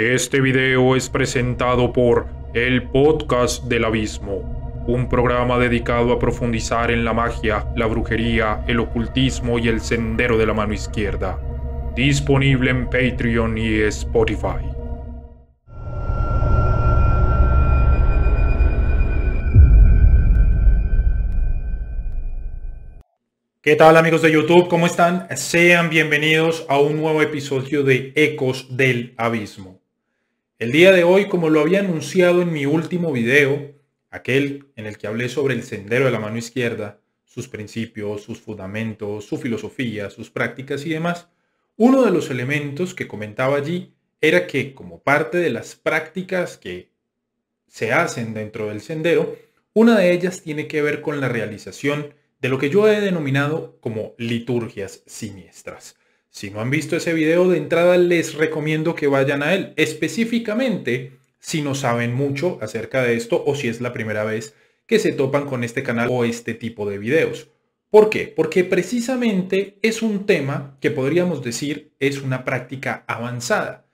Este video es presentado por El Podcast del Abismo, un programa dedicado a profundizar en la magia, la brujería, el ocultismo y el sendero de la mano izquierda. Disponible en Patreon y Spotify. ¿Qué tal amigos de YouTube? ¿Cómo están? Sean bienvenidos a un nuevo episodio de Ecos del Abismo. El día de hoy, como lo había anunciado en mi último video, aquel en el que hablé sobre el sendero de la mano izquierda, sus principios, sus fundamentos, su filosofía, sus prácticas y demás, uno de los elementos que comentaba allí era que como parte de las prácticas que se hacen dentro del sendero, una de ellas tiene que ver con la realización de lo que yo he denominado como liturgias siniestras. Si no han visto ese video de entrada, les recomiendo que vayan a él, específicamente si no saben mucho acerca de esto o si es la primera vez que se topan con este canal o este tipo de videos. ¿Por qué? Porque precisamente es un tema que podríamos decir es una práctica avanzada.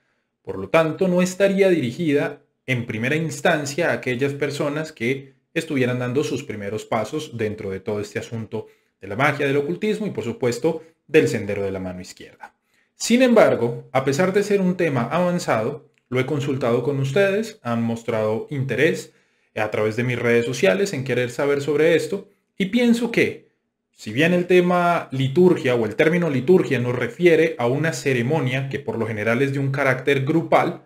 Por lo tanto, no estaría dirigida en primera instancia a aquellas personas que estuvieran dando sus primeros pasos dentro de todo este asunto de la magia, del ocultismo y por supuesto del sendero de la mano izquierda. Sin embargo, a pesar de ser un tema avanzado, lo he consultado con ustedes, han mostrado interés a través de mis redes sociales en querer saber sobre esto y pienso que, si bien el tema liturgia o el término liturgia nos refiere a una ceremonia que por lo general es de un carácter grupal,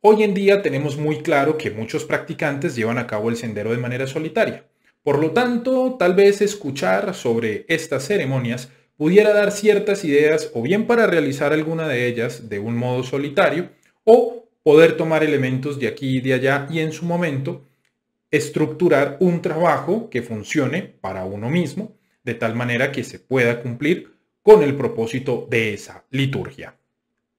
hoy en día tenemos muy claro que muchos practicantes llevan a cabo el sendero de manera solitaria. Por lo tanto, tal vez escuchar sobre estas ceremonias pudiera dar ciertas ideas o bien para realizar alguna de ellas de un modo solitario o poder tomar elementos de aquí y de allá y en su momento estructurar un trabajo que funcione para uno mismo de tal manera que se pueda cumplir con el propósito de esa liturgia.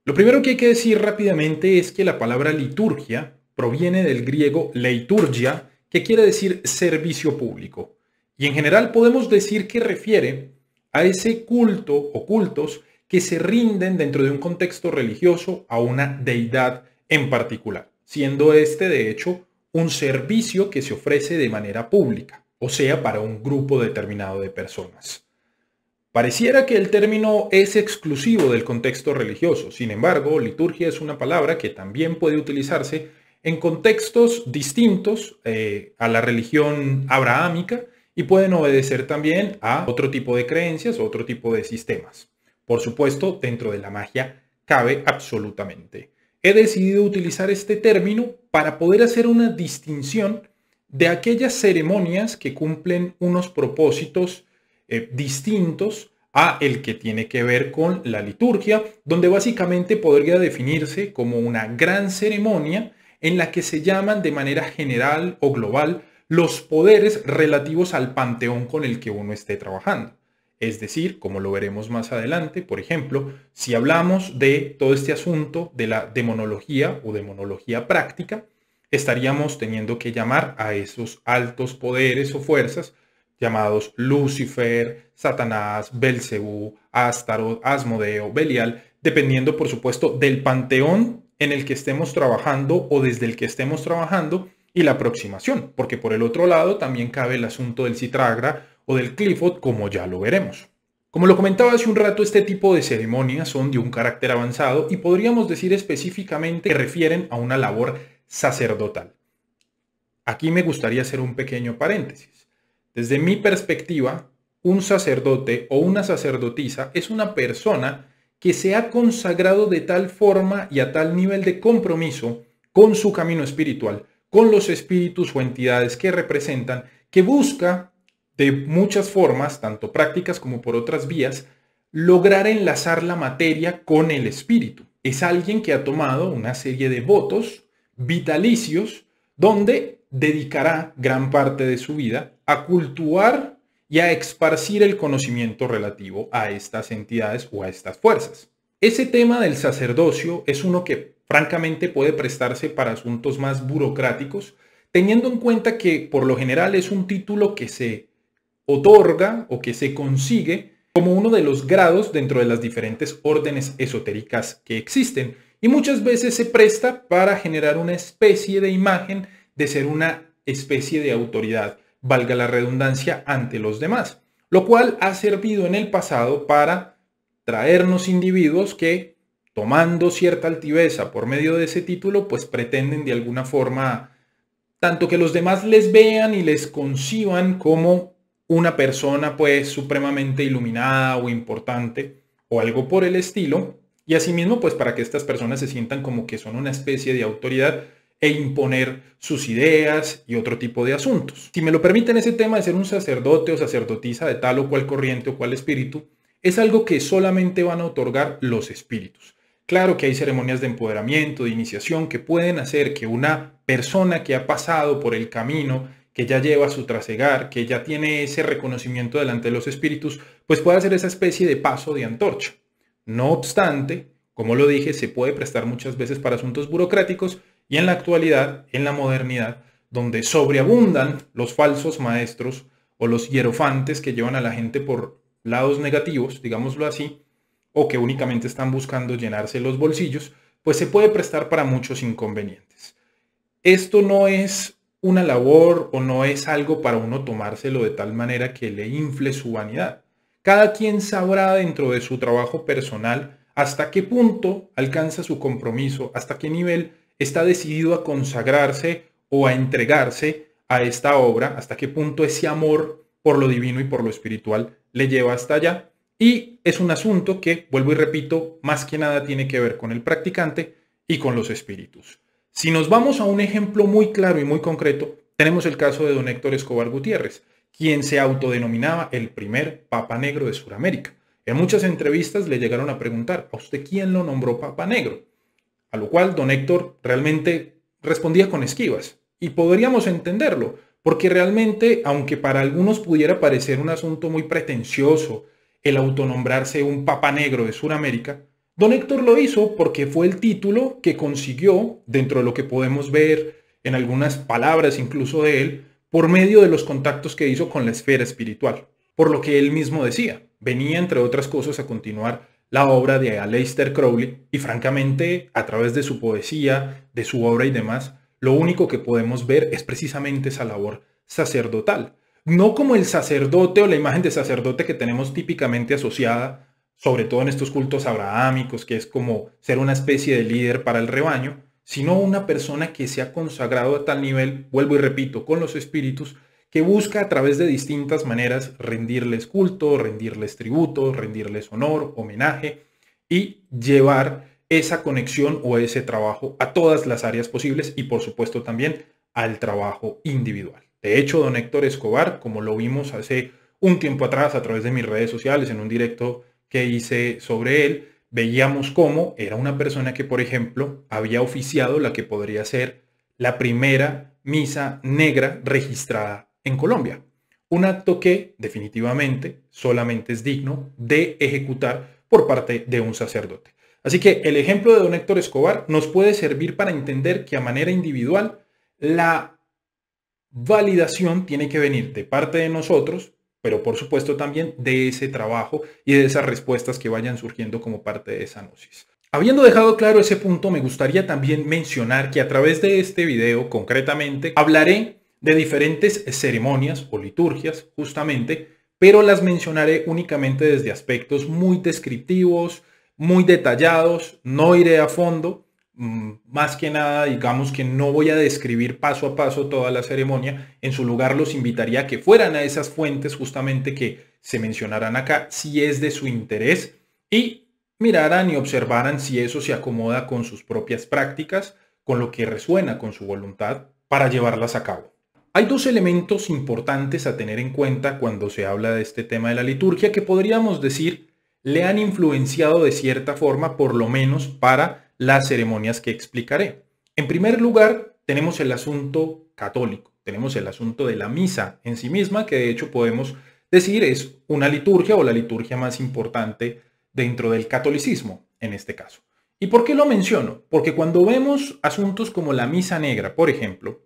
Lo primero que hay que decir rápidamente es que la palabra liturgia proviene del griego leiturgia, que quiere decir servicio público. Y en general podemos decir que refiere a ese culto o cultos que se rinden dentro de un contexto religioso a una deidad en particular, siendo este de hecho un servicio que se ofrece de manera pública, o sea, para un grupo determinado de personas. Pareciera que el término es exclusivo del contexto religioso, sin embargo, liturgia es una palabra que también puede utilizarse en contextos distintos eh, a la religión abrahámica, y pueden obedecer también a otro tipo de creencias, otro tipo de sistemas. Por supuesto, dentro de la magia cabe absolutamente. He decidido utilizar este término para poder hacer una distinción de aquellas ceremonias que cumplen unos propósitos eh, distintos a el que tiene que ver con la liturgia, donde básicamente podría definirse como una gran ceremonia en la que se llaman de manera general o global los poderes relativos al panteón con el que uno esté trabajando. Es decir, como lo veremos más adelante, por ejemplo, si hablamos de todo este asunto de la demonología o demonología práctica, estaríamos teniendo que llamar a esos altos poderes o fuerzas llamados Lucifer, Satanás, Belcebú, Astaroth, Asmodeo, Belial, dependiendo por supuesto del panteón en el que estemos trabajando o desde el que estemos trabajando y la aproximación, porque por el otro lado también cabe el asunto del citragra o del clifford, como ya lo veremos. Como lo comentaba hace un rato, este tipo de ceremonias son de un carácter avanzado y podríamos decir específicamente que refieren a una labor sacerdotal. Aquí me gustaría hacer un pequeño paréntesis. Desde mi perspectiva, un sacerdote o una sacerdotisa es una persona que se ha consagrado de tal forma y a tal nivel de compromiso con su camino espiritual con los espíritus o entidades que representan, que busca de muchas formas, tanto prácticas como por otras vías, lograr enlazar la materia con el espíritu. Es alguien que ha tomado una serie de votos vitalicios donde dedicará gran parte de su vida a cultuar y a esparcir el conocimiento relativo a estas entidades o a estas fuerzas. Ese tema del sacerdocio es uno que francamente puede prestarse para asuntos más burocráticos, teniendo en cuenta que por lo general es un título que se otorga o que se consigue como uno de los grados dentro de las diferentes órdenes esotéricas que existen y muchas veces se presta para generar una especie de imagen de ser una especie de autoridad, valga la redundancia, ante los demás, lo cual ha servido en el pasado para traernos individuos que tomando cierta altiveza por medio de ese título, pues pretenden de alguna forma tanto que los demás les vean y les conciban como una persona pues supremamente iluminada o importante o algo por el estilo, y asimismo pues para que estas personas se sientan como que son una especie de autoridad e imponer sus ideas y otro tipo de asuntos. Si me lo permiten, ese tema de ser un sacerdote o sacerdotisa de tal o cual corriente o cual espíritu es algo que solamente van a otorgar los espíritus. Claro que hay ceremonias de empoderamiento, de iniciación, que pueden hacer que una persona que ha pasado por el camino, que ya lleva su trasegar, que ya tiene ese reconocimiento delante de los espíritus, pues pueda hacer esa especie de paso de antorcha. No obstante, como lo dije, se puede prestar muchas veces para asuntos burocráticos y en la actualidad, en la modernidad, donde sobreabundan los falsos maestros o los hierofantes que llevan a la gente por lados negativos, digámoslo así, o que únicamente están buscando llenarse los bolsillos, pues se puede prestar para muchos inconvenientes. Esto no es una labor o no es algo para uno tomárselo de tal manera que le infle su vanidad. Cada quien sabrá dentro de su trabajo personal hasta qué punto alcanza su compromiso, hasta qué nivel está decidido a consagrarse o a entregarse a esta obra, hasta qué punto ese amor por lo divino y por lo espiritual le lleva hasta allá y es un asunto que, vuelvo y repito, más que nada tiene que ver con el practicante y con los espíritus. Si nos vamos a un ejemplo muy claro y muy concreto, tenemos el caso de don Héctor Escobar Gutiérrez, quien se autodenominaba el primer Papa Negro de Sudamérica. En muchas entrevistas le llegaron a preguntar, ¿a usted quién lo nombró Papa Negro? A lo cual don Héctor realmente respondía con esquivas. Y podríamos entenderlo, porque realmente, aunque para algunos pudiera parecer un asunto muy pretencioso, el autonombrarse un Papa Negro de Sudamérica, don Héctor lo hizo porque fue el título que consiguió, dentro de lo que podemos ver en algunas palabras incluso de él, por medio de los contactos que hizo con la esfera espiritual, por lo que él mismo decía, venía entre otras cosas a continuar la obra de Aleister Crowley y francamente a través de su poesía, de su obra y demás, lo único que podemos ver es precisamente esa labor sacerdotal, no como el sacerdote o la imagen de sacerdote que tenemos típicamente asociada, sobre todo en estos cultos abrahámicos, que es como ser una especie de líder para el rebaño, sino una persona que se ha consagrado a tal nivel, vuelvo y repito, con los espíritus, que busca a través de distintas maneras rendirles culto, rendirles tributo, rendirles honor, homenaje y llevar esa conexión o ese trabajo a todas las áreas posibles y por supuesto también al trabajo individual. De hecho, don Héctor Escobar, como lo vimos hace un tiempo atrás a través de mis redes sociales, en un directo que hice sobre él, veíamos cómo era una persona que, por ejemplo, había oficiado la que podría ser la primera misa negra registrada en Colombia. Un acto que definitivamente solamente es digno de ejecutar por parte de un sacerdote. Así que el ejemplo de don Héctor Escobar nos puede servir para entender que a manera individual la validación tiene que venir de parte de nosotros, pero por supuesto también de ese trabajo y de esas respuestas que vayan surgiendo como parte de esa gnosis. Habiendo dejado claro ese punto, me gustaría también mencionar que a través de este video concretamente hablaré de diferentes ceremonias o liturgias justamente, pero las mencionaré únicamente desde aspectos muy descriptivos, muy detallados, no iré a fondo Mm, más que nada, digamos que no voy a describir paso a paso toda la ceremonia, en su lugar los invitaría a que fueran a esas fuentes justamente que se mencionarán acá, si es de su interés, y miraran y observaran si eso se acomoda con sus propias prácticas, con lo que resuena con su voluntad, para llevarlas a cabo. Hay dos elementos importantes a tener en cuenta cuando se habla de este tema de la liturgia que podríamos decir le han influenciado de cierta forma, por lo menos para las ceremonias que explicaré. En primer lugar, tenemos el asunto católico, tenemos el asunto de la misa en sí misma, que de hecho podemos decir es una liturgia o la liturgia más importante dentro del catolicismo, en este caso. ¿Y por qué lo menciono? Porque cuando vemos asuntos como la misa negra, por ejemplo,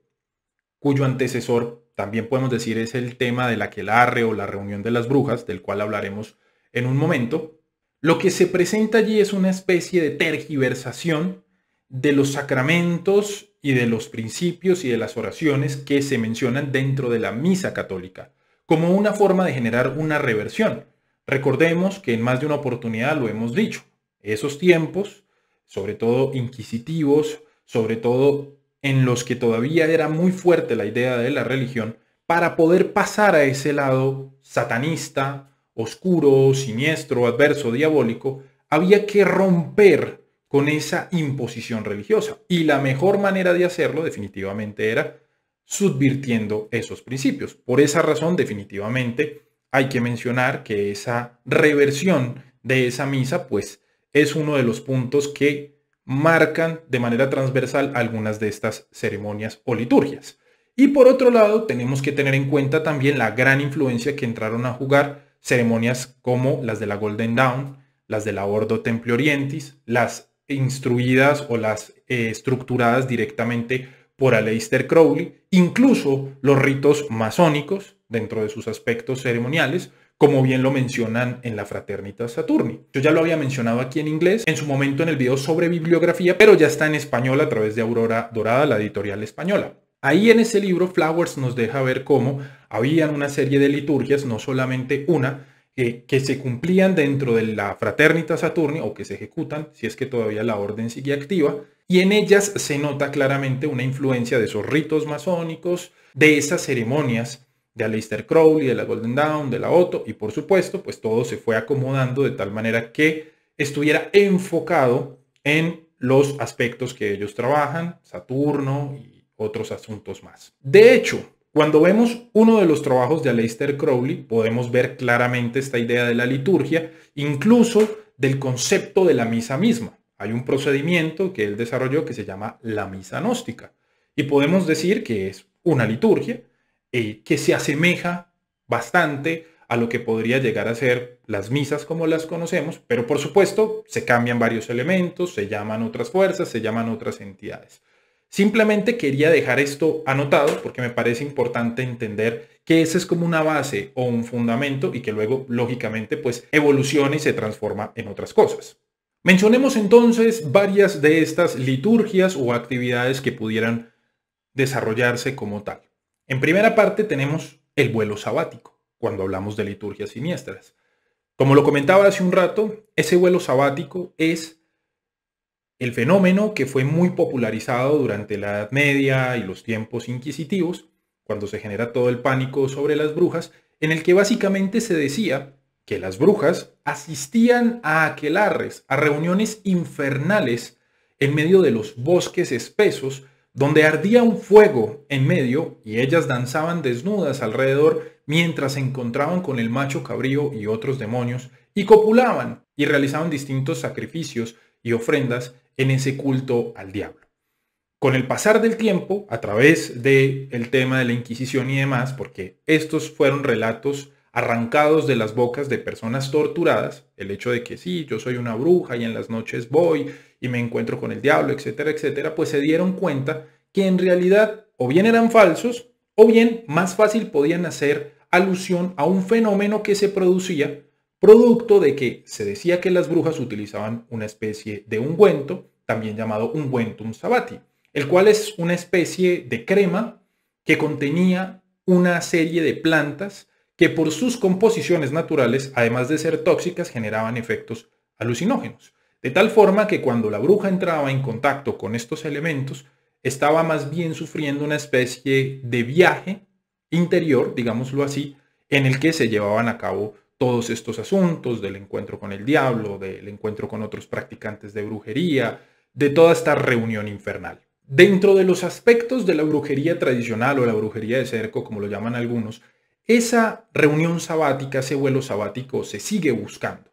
cuyo antecesor también podemos decir es el tema de la aquelarre o la reunión de las brujas, del cual hablaremos en un momento, lo que se presenta allí es una especie de tergiversación de los sacramentos y de los principios y de las oraciones que se mencionan dentro de la misa católica, como una forma de generar una reversión. Recordemos que en más de una oportunidad lo hemos dicho, esos tiempos, sobre todo inquisitivos, sobre todo en los que todavía era muy fuerte la idea de la religión, para poder pasar a ese lado satanista, oscuro, siniestro, adverso, diabólico, había que romper con esa imposición religiosa. Y la mejor manera de hacerlo definitivamente era subvirtiendo esos principios. Por esa razón definitivamente hay que mencionar que esa reversión de esa misa pues es uno de los puntos que marcan de manera transversal algunas de estas ceremonias o liturgias. Y por otro lado tenemos que tener en cuenta también la gran influencia que entraron a jugar ceremonias como las de la Golden Dawn, las de la Ordo Templi Orientis, las instruidas o las eh, estructuradas directamente por Aleister Crowley, incluso los ritos masónicos dentro de sus aspectos ceremoniales, como bien lo mencionan en la Fraternita Saturni. Yo ya lo había mencionado aquí en inglés en su momento en el video sobre bibliografía, pero ya está en español a través de Aurora Dorada, la editorial española. Ahí en ese libro Flowers nos deja ver cómo habían una serie de liturgias, no solamente una, que se cumplían dentro de la Fraternita Saturni o que se ejecutan, si es que todavía la orden sigue activa, y en ellas se nota claramente una influencia de esos ritos masónicos, de esas ceremonias de Aleister Crowley, de la Golden Dawn, de la Oto y por supuesto, pues todo se fue acomodando de tal manera que estuviera enfocado en los aspectos que ellos trabajan, Saturno y otros asuntos más. De hecho, cuando vemos uno de los trabajos de Aleister Crowley, podemos ver claramente esta idea de la liturgia, incluso del concepto de la misa misma. Hay un procedimiento que él desarrolló que se llama la misa gnóstica. Y podemos decir que es una liturgia eh, que se asemeja bastante a lo que podría llegar a ser las misas como las conocemos, pero por supuesto se cambian varios elementos, se llaman otras fuerzas, se llaman otras entidades. Simplemente quería dejar esto anotado porque me parece importante entender que esa es como una base o un fundamento y que luego, lógicamente, pues evoluciona y se transforma en otras cosas. Mencionemos entonces varias de estas liturgias o actividades que pudieran desarrollarse como tal. En primera parte tenemos el vuelo sabático, cuando hablamos de liturgias siniestras. Como lo comentaba hace un rato, ese vuelo sabático es el fenómeno que fue muy popularizado durante la Edad Media y los tiempos inquisitivos, cuando se genera todo el pánico sobre las brujas, en el que básicamente se decía que las brujas asistían a aquelarres, a reuniones infernales en medio de los bosques espesos, donde ardía un fuego en medio y ellas danzaban desnudas alrededor mientras se encontraban con el macho cabrío y otros demonios, y copulaban y realizaban distintos sacrificios y ofrendas en ese culto al diablo. Con el pasar del tiempo, a través del el tema de la Inquisición y demás, porque estos fueron relatos arrancados de las bocas de personas torturadas, el hecho de que sí, yo soy una bruja y en las noches voy y me encuentro con el diablo, etcétera, etcétera, pues se dieron cuenta que en realidad o bien eran falsos o bien más fácil podían hacer alusión a un fenómeno que se producía producto de que se decía que las brujas utilizaban una especie de ungüento, también llamado ungüentum sabati, el cual es una especie de crema que contenía una serie de plantas que por sus composiciones naturales, además de ser tóxicas, generaban efectos alucinógenos. De tal forma que cuando la bruja entraba en contacto con estos elementos, estaba más bien sufriendo una especie de viaje interior, digámoslo así, en el que se llevaban a cabo todos estos asuntos del encuentro con el diablo, del encuentro con otros practicantes de brujería, de toda esta reunión infernal. Dentro de los aspectos de la brujería tradicional o la brujería de cerco, como lo llaman algunos, esa reunión sabática, ese vuelo sabático se sigue buscando.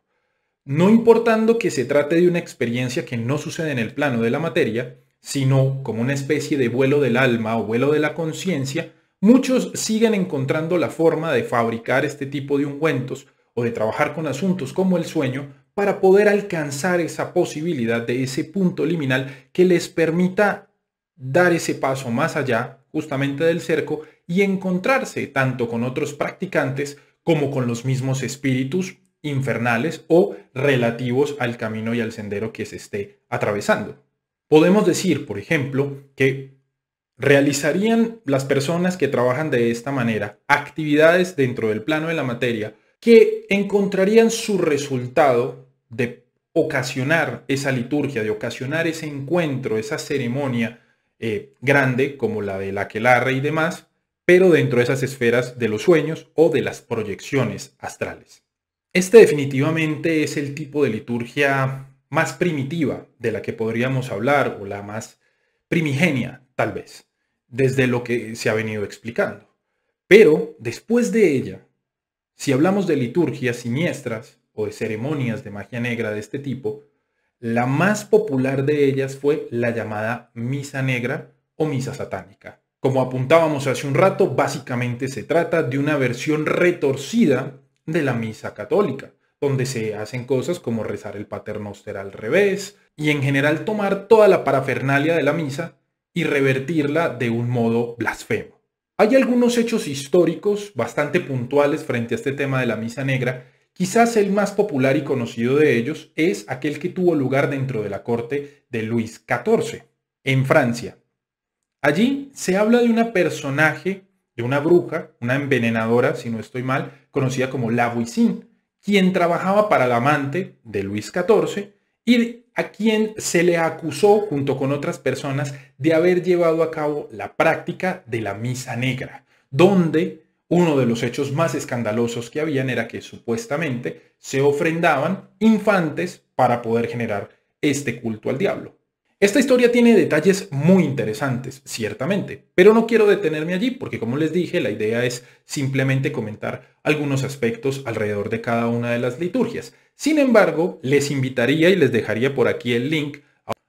No importando que se trate de una experiencia que no sucede en el plano de la materia, sino como una especie de vuelo del alma o vuelo de la conciencia, muchos siguen encontrando la forma de fabricar este tipo de ungüentos o de trabajar con asuntos como el sueño para poder alcanzar esa posibilidad de ese punto liminal que les permita dar ese paso más allá justamente del cerco y encontrarse tanto con otros practicantes como con los mismos espíritus infernales o relativos al camino y al sendero que se esté atravesando. Podemos decir, por ejemplo, que realizarían las personas que trabajan de esta manera actividades dentro del plano de la materia que encontrarían su resultado de ocasionar esa liturgia, de ocasionar ese encuentro, esa ceremonia eh, grande como la de la quelarre y demás, pero dentro de esas esferas de los sueños o de las proyecciones astrales. Este definitivamente es el tipo de liturgia más primitiva de la que podríamos hablar o la más primigenia, tal vez, desde lo que se ha venido explicando. Pero después de ella, si hablamos de liturgias siniestras o de ceremonias de magia negra de este tipo, la más popular de ellas fue la llamada misa negra o misa satánica. Como apuntábamos hace un rato, básicamente se trata de una versión retorcida de la misa católica, donde se hacen cosas como rezar el paternoster al revés y en general tomar toda la parafernalia de la misa y revertirla de un modo blasfemo. Hay algunos hechos históricos bastante puntuales frente a este tema de la misa negra. Quizás el más popular y conocido de ellos es aquel que tuvo lugar dentro de la corte de Luis XIV, en Francia. Allí se habla de una personaje, de una bruja, una envenenadora, si no estoy mal, conocida como La Voisin, quien trabajaba para el amante de Luis XIV y a quien se le acusó junto con otras personas de haber llevado a cabo la práctica de la misa negra, donde uno de los hechos más escandalosos que habían era que supuestamente se ofrendaban infantes para poder generar este culto al diablo. Esta historia tiene detalles muy interesantes, ciertamente, pero no quiero detenerme allí porque, como les dije, la idea es simplemente comentar algunos aspectos alrededor de cada una de las liturgias. Sin embargo, les invitaría y les dejaría por aquí el link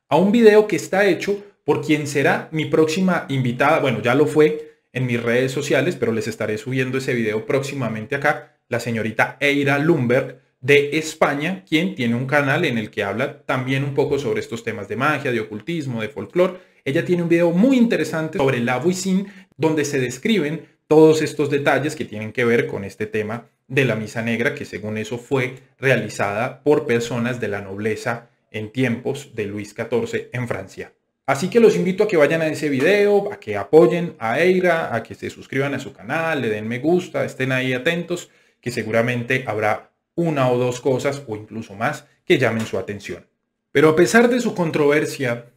a un video que está hecho por quien será mi próxima invitada. Bueno, ya lo fue en mis redes sociales, pero les estaré subiendo ese video próximamente acá, la señorita Eira Lumberg de España, quien tiene un canal en el que habla también un poco sobre estos temas de magia, de ocultismo, de folclore. Ella tiene un video muy interesante sobre la Wisin, donde se describen todos estos detalles que tienen que ver con este tema de la Misa Negra, que según eso fue realizada por personas de la nobleza en tiempos de Luis XIV en Francia. Así que los invito a que vayan a ese video, a que apoyen a Eira, a que se suscriban a su canal, le den me gusta, estén ahí atentos, que seguramente habrá una o dos cosas o incluso más que llamen su atención. Pero a pesar de su controversia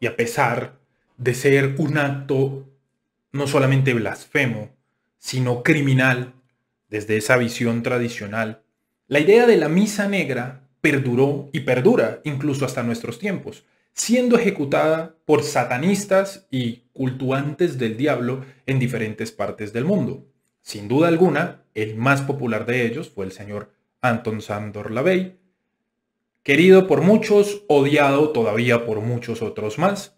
y a pesar de ser un acto no solamente blasfemo, sino criminal desde esa visión tradicional, la idea de la misa negra perduró y perdura incluso hasta nuestros tiempos, siendo ejecutada por satanistas y cultuantes del diablo en diferentes partes del mundo. Sin duda alguna, el más popular de ellos fue el señor Anton Sandor Lavey, querido por muchos, odiado todavía por muchos otros más.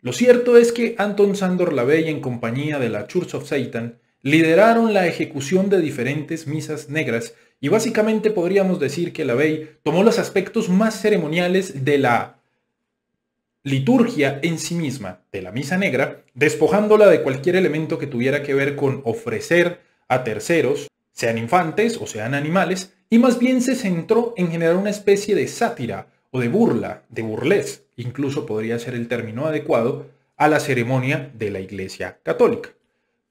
Lo cierto es que Anton Sandor Lavey en compañía de la Church of Satan lideraron la ejecución de diferentes misas negras y básicamente podríamos decir que la Bey tomó los aspectos más ceremoniales de la liturgia en sí misma, de la misa negra, despojándola de cualquier elemento que tuviera que ver con ofrecer a terceros, sean infantes o sean animales, y más bien se centró en generar una especie de sátira o de burla, de burles, incluso podría ser el término adecuado, a la ceremonia de la Iglesia Católica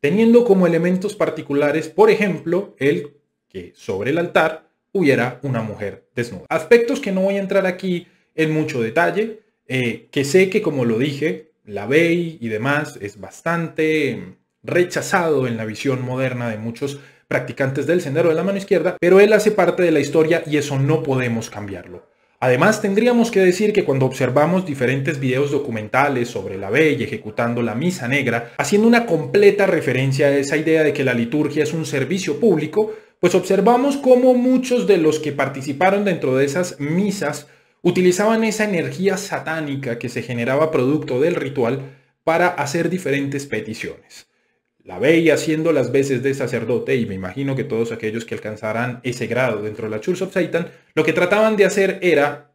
teniendo como elementos particulares, por ejemplo, el que sobre el altar hubiera una mujer desnuda. Aspectos que no voy a entrar aquí en mucho detalle, eh, que sé que como lo dije, la ve y demás es bastante mm, rechazado en la visión moderna de muchos practicantes del sendero de la mano izquierda, pero él hace parte de la historia y eso no podemos cambiarlo. Además, tendríamos que decir que cuando observamos diferentes videos documentales sobre la bella ejecutando la misa negra, haciendo una completa referencia a esa idea de que la liturgia es un servicio público, pues observamos cómo muchos de los que participaron dentro de esas misas utilizaban esa energía satánica que se generaba producto del ritual para hacer diferentes peticiones la veía haciendo las veces de sacerdote, y me imagino que todos aquellos que alcanzaran ese grado dentro de la Church of Satan, lo que trataban de hacer era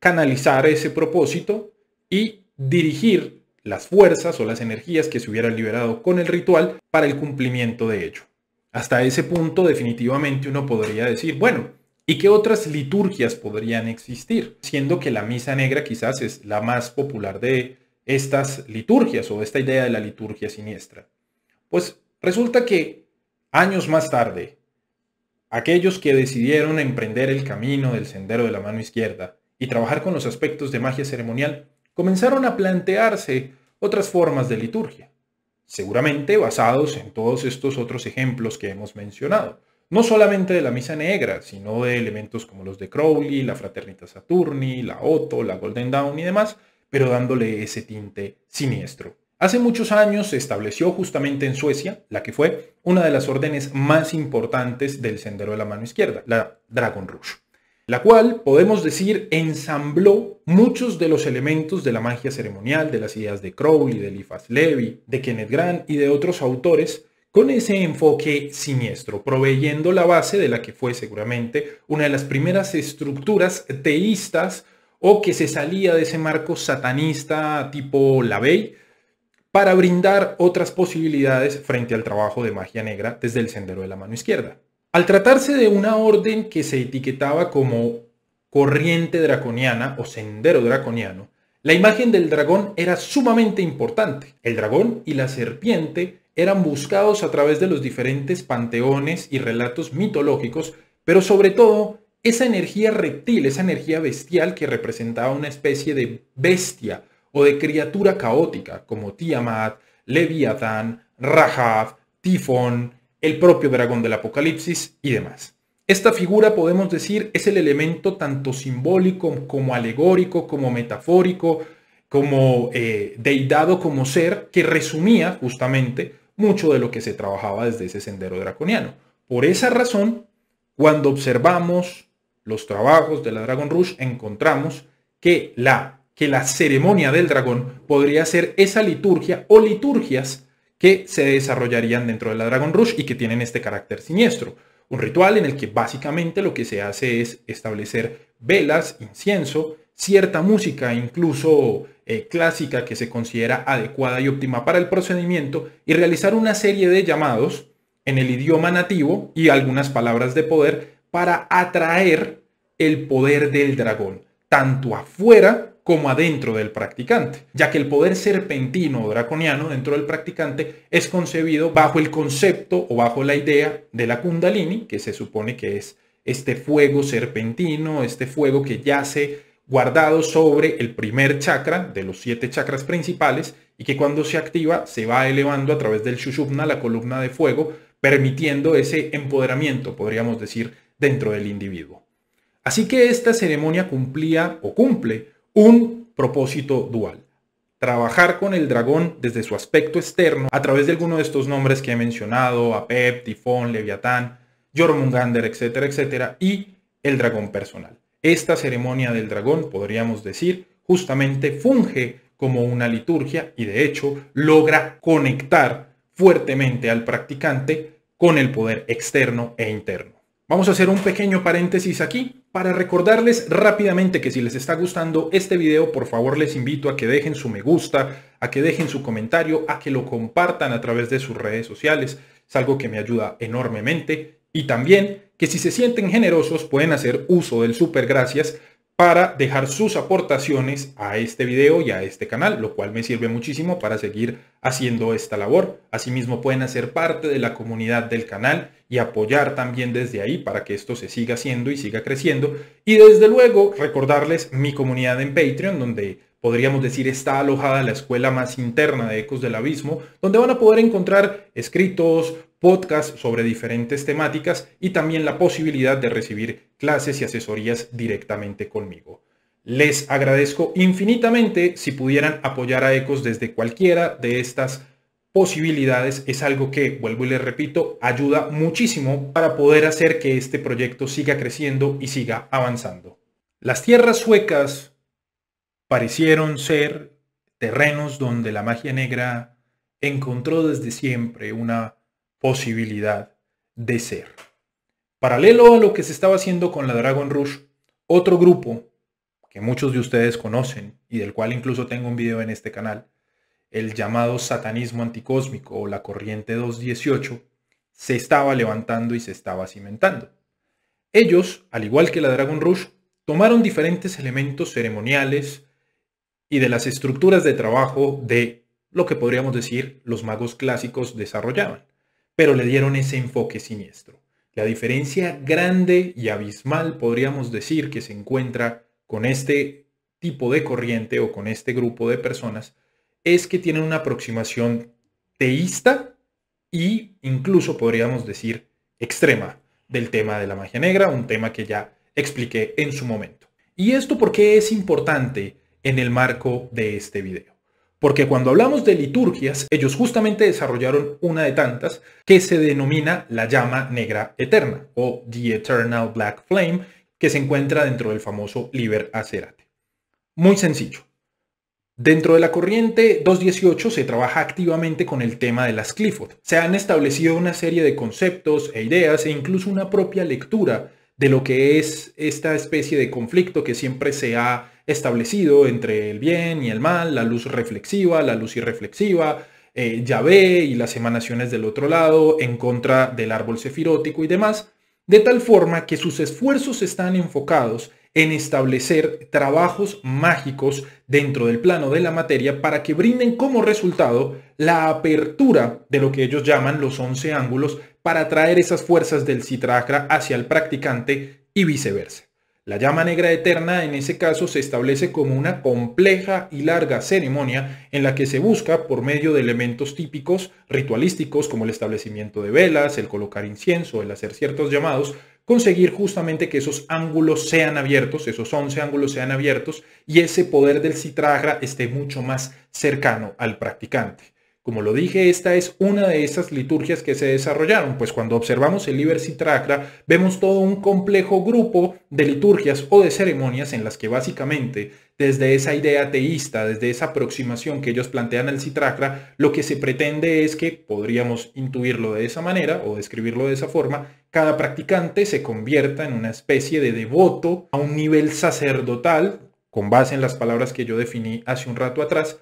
canalizar ese propósito y dirigir las fuerzas o las energías que se hubieran liberado con el ritual para el cumplimiento de ello. Hasta ese punto definitivamente uno podría decir, bueno, ¿Y qué otras liturgias podrían existir? Siendo que la misa negra quizás es la más popular de estas liturgias o esta idea de la liturgia siniestra. Pues resulta que años más tarde, aquellos que decidieron emprender el camino del sendero de la mano izquierda y trabajar con los aspectos de magia ceremonial, comenzaron a plantearse otras formas de liturgia, seguramente basados en todos estos otros ejemplos que hemos mencionado, no solamente de la misa negra, sino de elementos como los de Crowley, la Fraternita Saturni, la Otto, la Golden Dawn y demás, pero dándole ese tinte siniestro. Hace muchos años se estableció justamente en Suecia la que fue una de las órdenes más importantes del sendero de la mano izquierda, la Dragon Rush, la cual, podemos decir, ensambló muchos de los elementos de la magia ceremonial, de las ideas de Crowley, de Eliphas Levy, de Kenneth Grant y de otros autores con ese enfoque siniestro, proveyendo la base de la que fue seguramente una de las primeras estructuras teístas o que se salía de ese marco satanista tipo la Lavey para brindar otras posibilidades frente al trabajo de magia negra desde el sendero de la mano izquierda. Al tratarse de una orden que se etiquetaba como corriente draconiana o sendero draconiano, la imagen del dragón era sumamente importante. El dragón y la serpiente eran buscados a través de los diferentes panteones y relatos mitológicos, pero sobre todo esa energía reptil, esa energía bestial que representaba una especie de bestia o de criatura caótica como Tiamat, Leviatán, Rahab, Tifón, el propio dragón del Apocalipsis y demás. Esta figura, podemos decir, es el elemento tanto simbólico como alegórico, como metafórico, como eh, deidado, como ser, que resumía justamente mucho de lo que se trabajaba desde ese sendero draconiano. Por esa razón, cuando observamos los trabajos de la Dragon Rush, encontramos que la que la ceremonia del dragón podría ser esa liturgia o liturgias que se desarrollarían dentro de la Dragon Rush y que tienen este carácter siniestro. Un ritual en el que básicamente lo que se hace es establecer velas, incienso, cierta música incluso eh, clásica que se considera adecuada y óptima para el procedimiento y realizar una serie de llamados en el idioma nativo y algunas palabras de poder para atraer el poder del dragón, tanto afuera como adentro del practicante, ya que el poder serpentino o draconiano dentro del practicante es concebido bajo el concepto o bajo la idea de la kundalini, que se supone que es este fuego serpentino, este fuego que yace guardado sobre el primer chakra de los siete chakras principales y que cuando se activa se va elevando a través del shushupna, la columna de fuego, permitiendo ese empoderamiento, podríamos decir, dentro del individuo. Así que esta ceremonia cumplía o cumple un propósito dual. Trabajar con el dragón desde su aspecto externo a través de alguno de estos nombres que he mencionado, Apep, Tifón, Leviatán, Jormungander, etcétera, etcétera, y el dragón personal. Esta ceremonia del dragón, podríamos decir, justamente funge como una liturgia y de hecho logra conectar fuertemente al practicante con el poder externo e interno. Vamos a hacer un pequeño paréntesis aquí para recordarles rápidamente que si les está gustando este video, por favor les invito a que dejen su me gusta, a que dejen su comentario, a que lo compartan a través de sus redes sociales. Es algo que me ayuda enormemente. Y también que si se sienten generosos pueden hacer uso del super gracias para dejar sus aportaciones a este video y a este canal, lo cual me sirve muchísimo para seguir haciendo esta labor. Asimismo pueden hacer parte de la comunidad del canal y apoyar también desde ahí para que esto se siga haciendo y siga creciendo. Y desde luego recordarles mi comunidad en Patreon, donde podríamos decir, está alojada la escuela más interna de Ecos del Abismo, donde van a poder encontrar escritos, podcast sobre diferentes temáticas y también la posibilidad de recibir clases y asesorías directamente conmigo. Les agradezco infinitamente si pudieran apoyar a Ecos desde cualquiera de estas posibilidades. Es algo que, vuelvo y les repito, ayuda muchísimo para poder hacer que este proyecto siga creciendo y siga avanzando. Las tierras suecas parecieron ser terrenos donde la magia negra encontró desde siempre una posibilidad de ser. Paralelo a lo que se estaba haciendo con la Dragon Rush, otro grupo que muchos de ustedes conocen y del cual incluso tengo un video en este canal, el llamado satanismo anticósmico o la corriente 218, se estaba levantando y se estaba cimentando. Ellos, al igual que la Dragon Rush, tomaron diferentes elementos ceremoniales y de las estructuras de trabajo de lo que podríamos decir los magos clásicos desarrollaban pero le dieron ese enfoque siniestro. La diferencia grande y abismal, podríamos decir, que se encuentra con este tipo de corriente o con este grupo de personas, es que tienen una aproximación teísta e incluso podríamos decir extrema del tema de la magia negra, un tema que ya expliqué en su momento. ¿Y esto por qué es importante en el marco de este video? Porque cuando hablamos de liturgias, ellos justamente desarrollaron una de tantas que se denomina la llama negra eterna o The Eternal Black Flame, que se encuentra dentro del famoso Liber Acerate. Muy sencillo. Dentro de la corriente 218 se trabaja activamente con el tema de las Clifford. Se han establecido una serie de conceptos e ideas e incluso una propia lectura de lo que es esta especie de conflicto que siempre se ha establecido entre el bien y el mal, la luz reflexiva, la luz irreflexiva, eh, Yahvé y las emanaciones del otro lado, en contra del árbol sefirótico y demás, de tal forma que sus esfuerzos están enfocados en establecer trabajos mágicos dentro del plano de la materia para que brinden como resultado la apertura de lo que ellos llaman los 11 ángulos para atraer esas fuerzas del citracra hacia el practicante y viceversa. La llama negra eterna en ese caso se establece como una compleja y larga ceremonia en la que se busca, por medio de elementos típicos ritualísticos como el establecimiento de velas, el colocar incienso, el hacer ciertos llamados, conseguir justamente que esos ángulos sean abiertos, esos 11 ángulos sean abiertos y ese poder del citragra esté mucho más cercano al practicante. Como lo dije, esta es una de esas liturgias que se desarrollaron, pues cuando observamos el Liber Sitracra vemos todo un complejo grupo de liturgias o de ceremonias en las que básicamente, desde esa idea teísta, desde esa aproximación que ellos plantean al citracra, lo que se pretende es que, podríamos intuirlo de esa manera o describirlo de esa forma, cada practicante se convierta en una especie de devoto a un nivel sacerdotal, con base en las palabras que yo definí hace un rato atrás,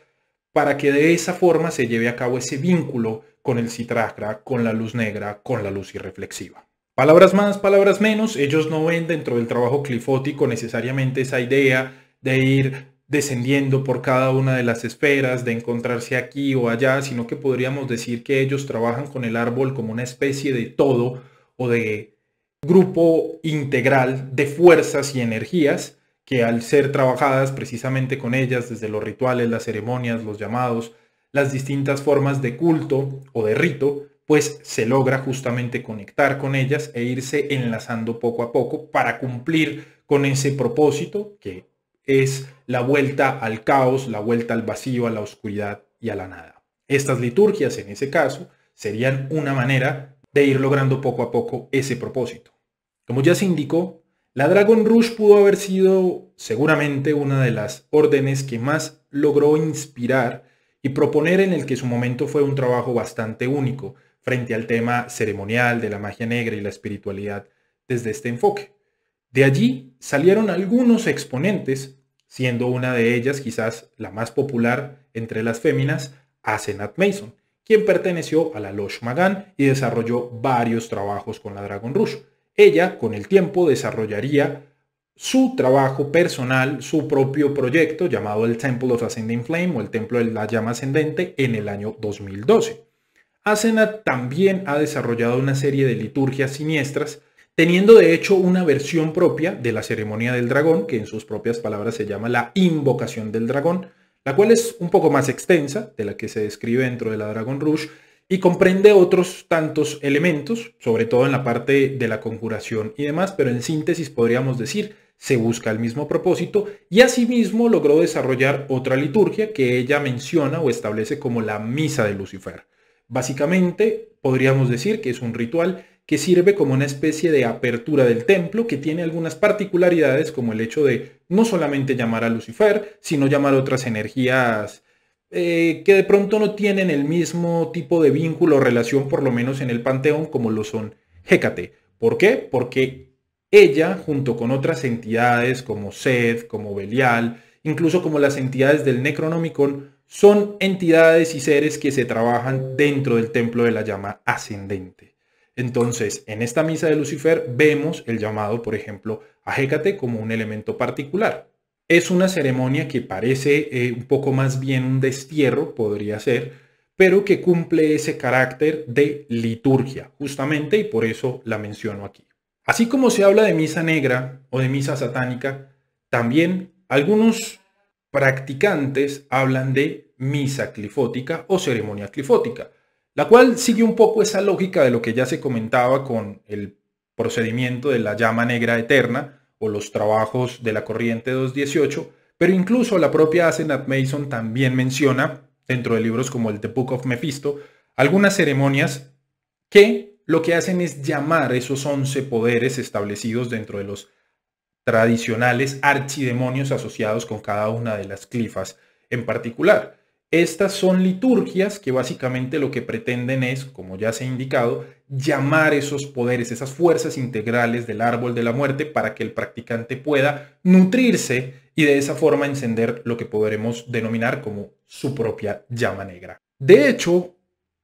para que de esa forma se lleve a cabo ese vínculo con el citragra, con la luz negra, con la luz irreflexiva. Palabras más, palabras menos, ellos no ven dentro del trabajo clifótico necesariamente esa idea de ir descendiendo por cada una de las esferas, de encontrarse aquí o allá, sino que podríamos decir que ellos trabajan con el árbol como una especie de todo o de grupo integral de fuerzas y energías que al ser trabajadas precisamente con ellas, desde los rituales, las ceremonias, los llamados, las distintas formas de culto o de rito, pues se logra justamente conectar con ellas e irse enlazando poco a poco para cumplir con ese propósito que es la vuelta al caos, la vuelta al vacío, a la oscuridad y a la nada. Estas liturgias, en ese caso, serían una manera de ir logrando poco a poco ese propósito. Como ya se indicó, la Dragon Rush pudo haber sido seguramente una de las órdenes que más logró inspirar y proponer en el que su momento fue un trabajo bastante único frente al tema ceremonial de la magia negra y la espiritualidad desde este enfoque. De allí salieron algunos exponentes, siendo una de ellas quizás la más popular entre las féminas, Asenat Mason, quien perteneció a la Losh Magan y desarrolló varios trabajos con la Dragon Rush. Ella, con el tiempo, desarrollaría su trabajo personal, su propio proyecto llamado el Temple of Ascending Flame o el Templo de la Llama Ascendente en el año 2012. Asena también ha desarrollado una serie de liturgias siniestras, teniendo de hecho una versión propia de la ceremonia del dragón, que en sus propias palabras se llama la invocación del dragón, la cual es un poco más extensa de la que se describe dentro de la Dragon Rush y comprende otros tantos elementos, sobre todo en la parte de la conjuración y demás, pero en síntesis podríamos decir, se busca el mismo propósito y asimismo logró desarrollar otra liturgia que ella menciona o establece como la misa de Lucifer. Básicamente podríamos decir que es un ritual que sirve como una especie de apertura del templo que tiene algunas particularidades como el hecho de no solamente llamar a Lucifer, sino llamar otras energías eh, que de pronto no tienen el mismo tipo de vínculo o relación, por lo menos en el Panteón, como lo son Hécate. ¿Por qué? Porque ella, junto con otras entidades como Sed, como Belial, incluso como las entidades del Necronomicon, son entidades y seres que se trabajan dentro del templo de la llama ascendente. Entonces, en esta misa de Lucifer vemos el llamado, por ejemplo, a Hécate como un elemento particular. Es una ceremonia que parece eh, un poco más bien un destierro, podría ser, pero que cumple ese carácter de liturgia, justamente, y por eso la menciono aquí. Así como se habla de misa negra o de misa satánica, también algunos practicantes hablan de misa clifótica o ceremonia clifótica, la cual sigue un poco esa lógica de lo que ya se comentaba con el procedimiento de la llama negra eterna, los trabajos de la corriente 218, pero incluso la propia Asenath Mason también menciona, dentro de libros como el The Book of Mephisto, algunas ceremonias que lo que hacen es llamar esos 11 poderes establecidos dentro de los tradicionales archidemonios asociados con cada una de las clifas en particular. Estas son liturgias que básicamente lo que pretenden es, como ya se ha indicado, llamar esos poderes, esas fuerzas integrales del árbol de la muerte para que el practicante pueda nutrirse y de esa forma encender lo que podremos denominar como su propia llama negra. De hecho,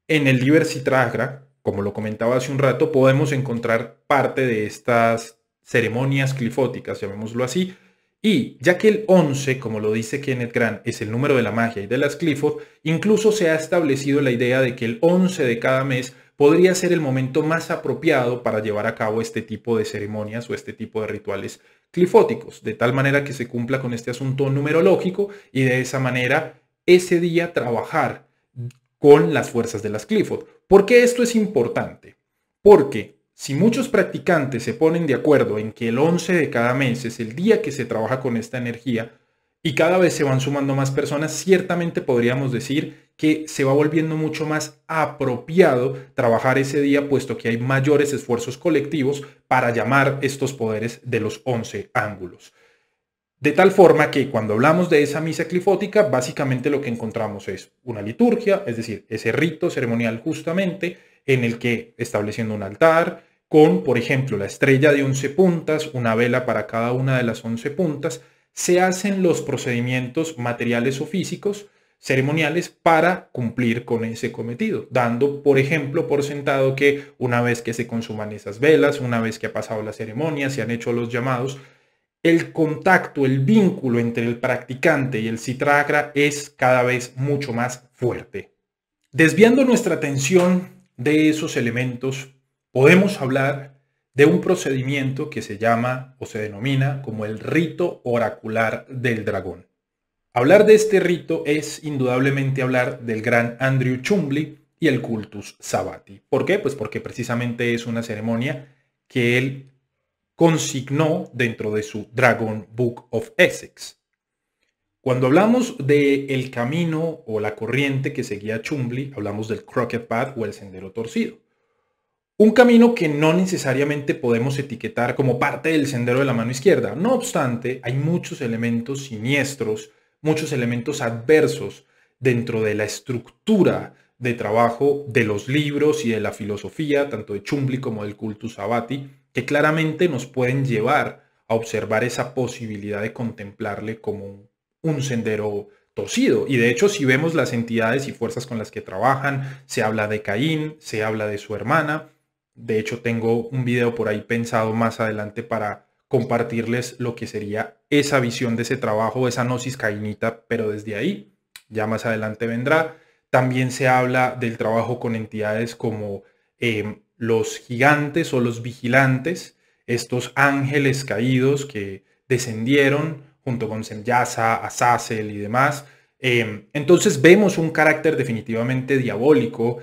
en el Diversitragra, como lo comentaba hace un rato, podemos encontrar parte de estas ceremonias clifóticas, llamémoslo así, y ya que el 11, como lo dice Kenneth Grant, es el número de la magia y de las Clifford, incluso se ha establecido la idea de que el 11 de cada mes podría ser el momento más apropiado para llevar a cabo este tipo de ceremonias o este tipo de rituales clifóticos, de tal manera que se cumpla con este asunto numerológico y de esa manera ese día trabajar con las fuerzas de las Clifford. ¿Por qué esto es importante? Porque si muchos practicantes se ponen de acuerdo en que el 11 de cada mes es el día que se trabaja con esta energía y cada vez se van sumando más personas, ciertamente podríamos decir que se va volviendo mucho más apropiado trabajar ese día, puesto que hay mayores esfuerzos colectivos para llamar estos poderes de los 11 ángulos. De tal forma que cuando hablamos de esa misa clifótica, básicamente lo que encontramos es una liturgia, es decir, ese rito ceremonial justamente en el que estableciendo un altar, con, por ejemplo, la estrella de 11 puntas, una vela para cada una de las 11 puntas, se hacen los procedimientos materiales o físicos ceremoniales para cumplir con ese cometido, dando, por ejemplo, por sentado que una vez que se consuman esas velas, una vez que ha pasado la ceremonia, se han hecho los llamados, el contacto, el vínculo entre el practicante y el citragra es cada vez mucho más fuerte. Desviando nuestra atención de esos elementos podemos hablar de un procedimiento que se llama o se denomina como el rito oracular del dragón. Hablar de este rito es indudablemente hablar del gran Andrew Chumbly y el cultus sabati. ¿Por qué? Pues porque precisamente es una ceremonia que él consignó dentro de su Dragon Book of Essex. Cuando hablamos del camino o la corriente que seguía Chumbly, hablamos del crooked path o el sendero torcido. Un camino que no necesariamente podemos etiquetar como parte del sendero de la mano izquierda. No obstante, hay muchos elementos siniestros, muchos elementos adversos dentro de la estructura de trabajo de los libros y de la filosofía, tanto de Chumbli como del cultus abati, que claramente nos pueden llevar a observar esa posibilidad de contemplarle como un sendero torcido. Y de hecho, si vemos las entidades y fuerzas con las que trabajan, se habla de Caín, se habla de su hermana, de hecho, tengo un video por ahí pensado más adelante para compartirles lo que sería esa visión de ese trabajo, esa gnosis cainita, pero desde ahí, ya más adelante vendrá. También se habla del trabajo con entidades como em, los gigantes o los vigilantes, estos ángeles caídos que descendieron junto con Semyasa, Azazel y demás. Em, entonces vemos un carácter definitivamente diabólico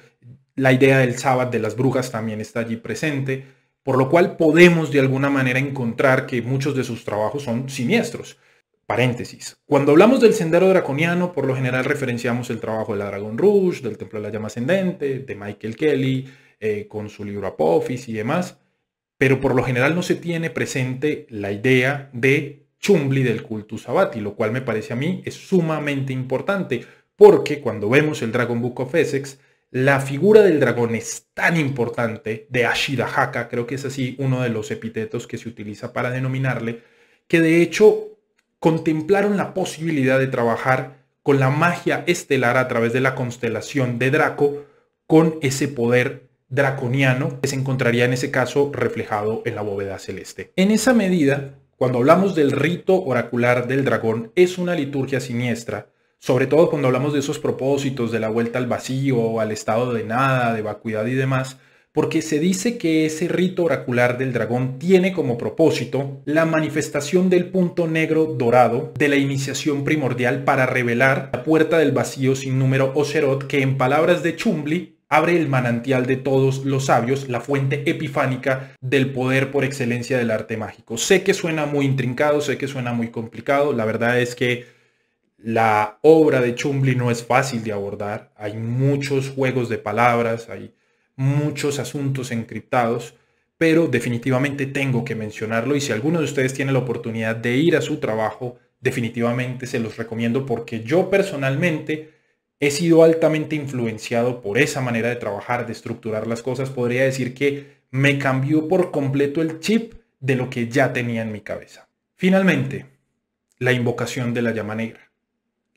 la idea del sábado de las brujas también está allí presente, por lo cual podemos de alguna manera encontrar que muchos de sus trabajos son siniestros. Paréntesis. Cuando hablamos del sendero draconiano, por lo general referenciamos el trabajo de la Dragon Rouge, del Templo de la Llama Ascendente, de Michael Kelly, eh, con su libro Apophis y demás, pero por lo general no se tiene presente la idea de Chumbli del cultus y lo cual me parece a mí es sumamente importante, porque cuando vemos el Dragon Book of Essex, la figura del dragón es tan importante, de Ashidahaka, creo que es así uno de los epítetos que se utiliza para denominarle, que de hecho contemplaron la posibilidad de trabajar con la magia estelar a través de la constelación de Draco, con ese poder draconiano que se encontraría en ese caso reflejado en la bóveda celeste. En esa medida, cuando hablamos del rito oracular del dragón, es una liturgia siniestra sobre todo cuando hablamos de esos propósitos, de la vuelta al vacío, al estado de nada, de vacuidad y demás, porque se dice que ese rito oracular del dragón tiene como propósito la manifestación del punto negro dorado de la iniciación primordial para revelar la puerta del vacío sin número ocerot, que en palabras de Chumbli abre el manantial de todos los sabios, la fuente epifánica del poder por excelencia del arte mágico. Sé que suena muy intrincado, sé que suena muy complicado, la verdad es que la obra de Chumbly no es fácil de abordar, hay muchos juegos de palabras, hay muchos asuntos encriptados, pero definitivamente tengo que mencionarlo y si alguno de ustedes tiene la oportunidad de ir a su trabajo, definitivamente se los recomiendo porque yo personalmente he sido altamente influenciado por esa manera de trabajar, de estructurar las cosas. Podría decir que me cambió por completo el chip de lo que ya tenía en mi cabeza. Finalmente, la invocación de la llama negra.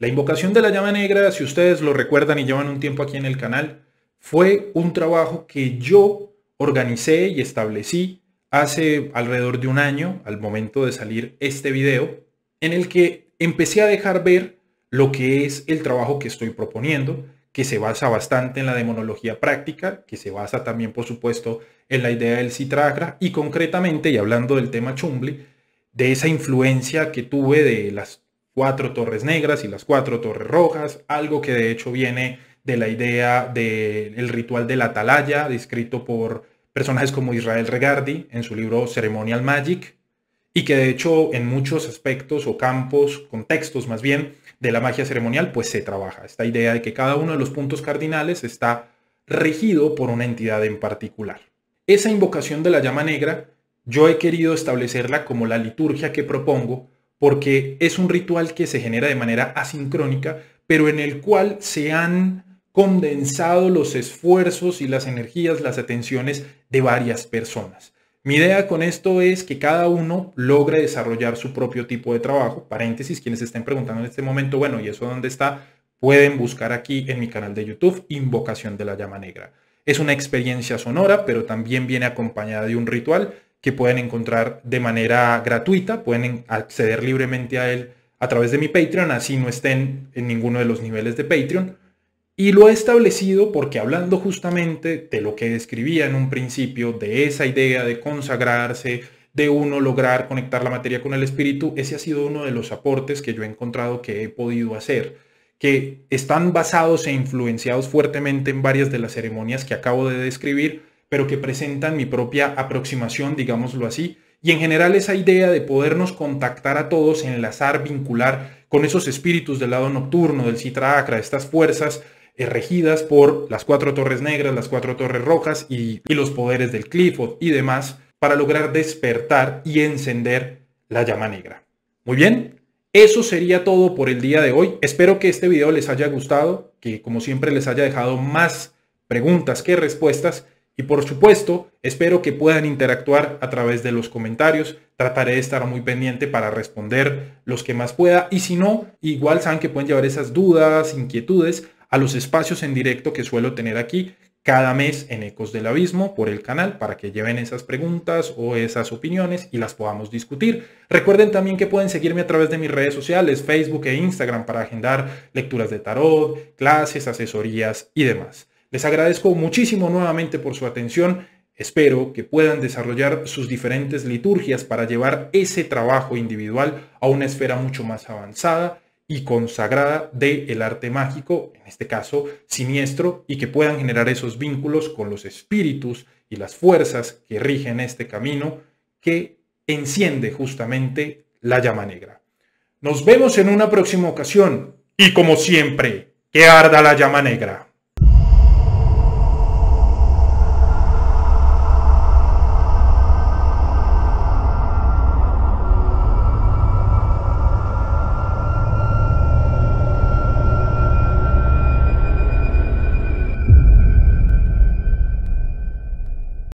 La invocación de la llama negra, si ustedes lo recuerdan y llevan un tiempo aquí en el canal, fue un trabajo que yo organicé y establecí hace alrededor de un año, al momento de salir este video, en el que empecé a dejar ver lo que es el trabajo que estoy proponiendo, que se basa bastante en la demonología práctica, que se basa también, por supuesto, en la idea del citragra y concretamente, y hablando del tema chumble, de esa influencia que tuve de las cuatro torres negras y las cuatro torres rojas, algo que de hecho viene de la idea del ritual de la atalaya, descrito por personajes como Israel Regardi en su libro Ceremonial Magic, y que de hecho en muchos aspectos o campos, contextos más bien, de la magia ceremonial, pues se trabaja. Esta idea de que cada uno de los puntos cardinales está regido por una entidad en particular. Esa invocación de la llama negra, yo he querido establecerla como la liturgia que propongo porque es un ritual que se genera de manera asincrónica, pero en el cual se han condensado los esfuerzos y las energías, las atenciones de varias personas. Mi idea con esto es que cada uno logre desarrollar su propio tipo de trabajo. Paréntesis, quienes estén preguntando en este momento, bueno, ¿y eso dónde está? Pueden buscar aquí en mi canal de YouTube, Invocación de la Llama Negra. Es una experiencia sonora, pero también viene acompañada de un ritual que pueden encontrar de manera gratuita, pueden acceder libremente a él a través de mi Patreon, así no estén en ninguno de los niveles de Patreon. Y lo he establecido porque hablando justamente de lo que describía en un principio, de esa idea de consagrarse, de uno lograr conectar la materia con el espíritu, ese ha sido uno de los aportes que yo he encontrado que he podido hacer, que están basados e influenciados fuertemente en varias de las ceremonias que acabo de describir, pero que presentan mi propia aproximación, digámoslo así, y en general esa idea de podernos contactar a todos, enlazar, vincular con esos espíritus del lado nocturno, del Citra Acra, estas fuerzas eh, regidas por las cuatro torres negras, las cuatro torres rojas y, y los poderes del Clifford y demás, para lograr despertar y encender la llama negra. Muy bien, eso sería todo por el día de hoy. Espero que este video les haya gustado, que como siempre les haya dejado más preguntas que respuestas y por supuesto, espero que puedan interactuar a través de los comentarios. Trataré de estar muy pendiente para responder los que más pueda. Y si no, igual saben que pueden llevar esas dudas, inquietudes a los espacios en directo que suelo tener aquí cada mes en Ecos del Abismo por el canal para que lleven esas preguntas o esas opiniones y las podamos discutir. Recuerden también que pueden seguirme a través de mis redes sociales, Facebook e Instagram para agendar lecturas de tarot, clases, asesorías y demás. Les agradezco muchísimo nuevamente por su atención. Espero que puedan desarrollar sus diferentes liturgias para llevar ese trabajo individual a una esfera mucho más avanzada y consagrada del arte mágico, en este caso siniestro, y que puedan generar esos vínculos con los espíritus y las fuerzas que rigen este camino que enciende justamente la llama negra. Nos vemos en una próxima ocasión y como siempre, que arda la llama negra.